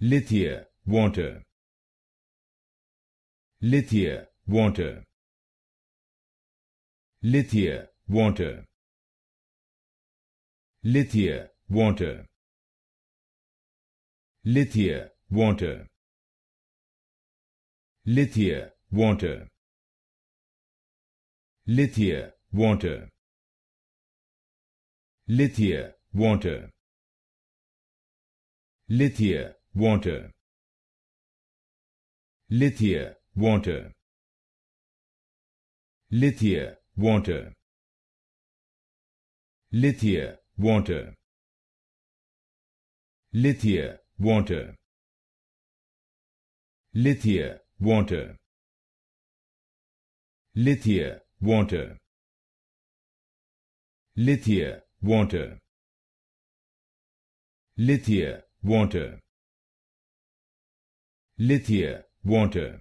Lithia, water. Lithia, water. Lithia, water. Lithia, water. Lithia, water. Lithia, water. Lithia, water. Lithia, water. Lithia, water lithia water lithia water lithia water lithia water lithia water lithia water lithia water lithia water Lithia, water.